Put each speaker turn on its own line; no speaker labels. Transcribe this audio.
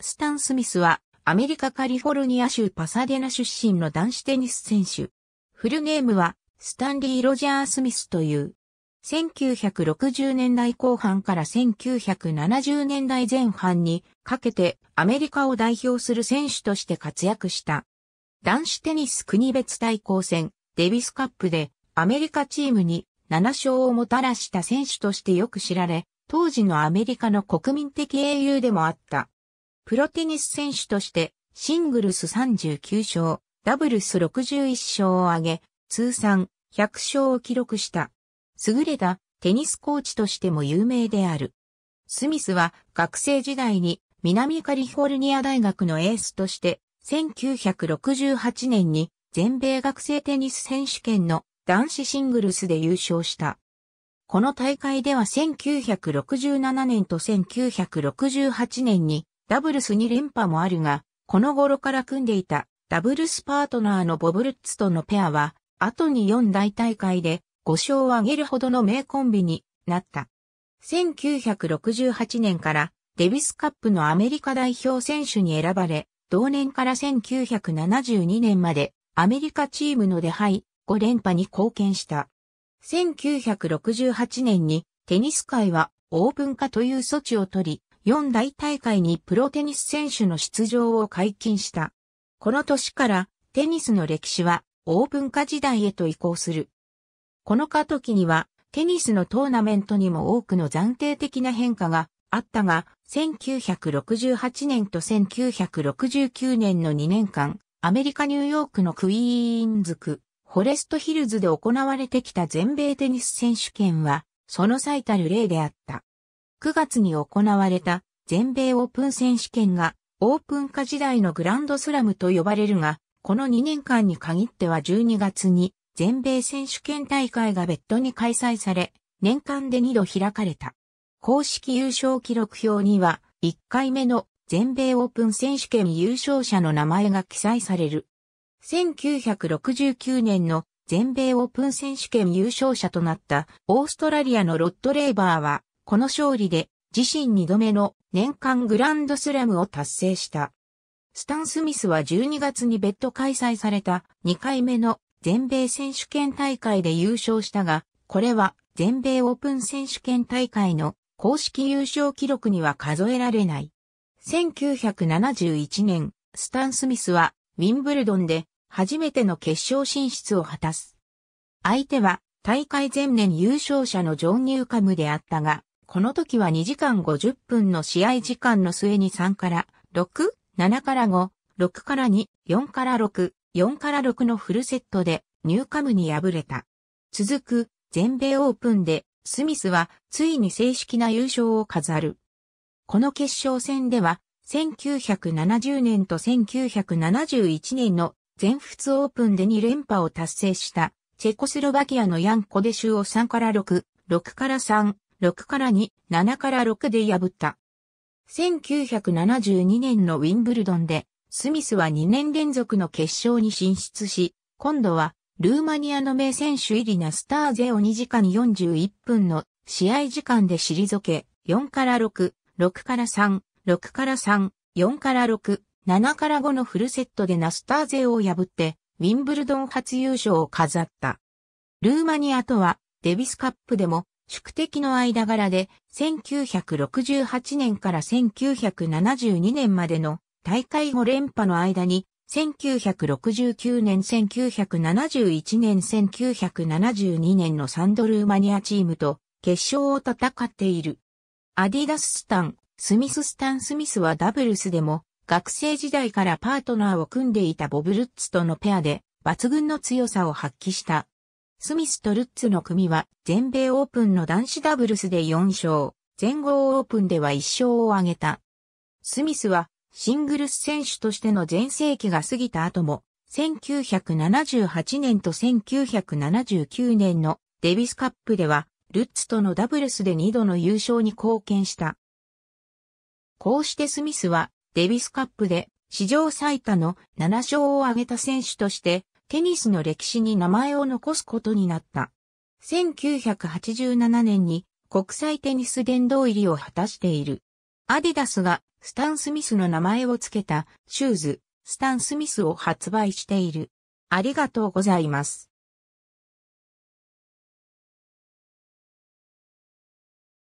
スタン・スミスは、アメリカカリフォルニア州パサデナ出身の男子テニス選手。フルネームは、スタンリー・ロジャー・スミスという。1960年代後半から1970年代前半にかけてアメリカを代表する選手として活躍した。男子テニス国別対抗戦デビスカップでアメリカチームに7勝をもたらした選手としてよく知られ、当時のアメリカの国民的英雄でもあった。プロテニス選手として、シングルス39勝、ダブルス61勝を挙げ、通算100勝を記録した。優れたテニスコーチとしても有名である。スミスは学生時代に南カリフォルニア大学のエースとして1968年に全米学生テニス選手権の男子シングルスで優勝した。この大会では1967年と1968年にダブルス2連覇もあるが、この頃から組んでいたダブルスパートナーのボブルッツとのペアは、後に4大大会で5勝を挙げるほどの名コンビになった。1968年からデビスカップのアメリカ代表選手に選ばれ、同年から1972年までアメリカチームの出敗5連覇に貢献した。1968年にテニス界はオープン化という措置を取り、4大大会にプロテニス選手の出場を解禁した。この年からテニスの歴史はオープン化時代へと移行する。この過渡期にはテニスのトーナメントにも多くの暫定的な変化があったが、1968年と1969年の2年間、アメリカ・ニューヨークのクイーンズク、フォレストヒルズで行われてきた全米テニス選手権は、その最たる例であった。9月に行われた全米オープン選手権がオープン化時代のグランドスラムと呼ばれるが、この2年間に限っては12月に全米選手権大会が別途に開催され、年間で2度開かれた。公式優勝記録表には、1回目の全米オープン選手権優勝者の名前が記載される。1969年の全米オープン選手権優勝者となったオーストラリアのロッドレーバーはこの勝利で自身2度目の年間グランドスラムを達成した。スタン・スミスは12月に別途開催された2回目の全米選手権大会で優勝したが、これは全米オープン選手権大会の公式優勝記録には数えられない。1971年、スタン・スミスはウィンブルドンで初めての決勝進出を果たす。相手は大会前年優勝者のジョン・ニューカムであったが、この時は2時間50分の試合時間の末に3から6、7から5、6から2、4から6、4から6のフルセットでニューカムに敗れた。続く全米オープンでスミスはついに正式な優勝を飾る。この決勝戦では1970年と1971年の全仏オープンで2連覇を達成したチェコスロバキアのヤンコデシュを3から6、6から3、6から2、7から6で破った。1972年のウィンブルドンで、スミスは2年連続の決勝に進出し、今度は、ルーマニアの名選手イリナ・スターゼを2時間41分の試合時間で退け、4から6、6から3、6から3、4から6、7から5のフルセットでナスターゼを破って、ウィンブルドン初優勝を飾った。ルーマニアとは、デビスカップでも、宿敵の間柄で、1968年から1972年までの大会5連覇の間に、1969年、1971年、1972年のサンドルーマニアチームと決勝を戦っている。アディダススタン、スミススタン・スミスはダブルスでも学生時代からパートナーを組んでいたボブルッツとのペアで抜群の強さを発揮した。スミスとルッツの組は全米オープンの男子ダブルスで4勝、全豪オープンでは1勝を挙げた。スミスはシングルス選手としての全盛期が過ぎた後も、1978年と1979年のデビスカップでは、ルッツとのダブルスで2度の優勝に貢献した。こうしてスミスはデビスカップで史上最多の7勝を挙げた選手としてテニスの歴史に名前を残すことになった。1987年に国際テニス殿堂入りを果たしている。アディダスがスタン・スミスの名前を付けたシューズ、スタン・スミスを発売している。ありがとうございます。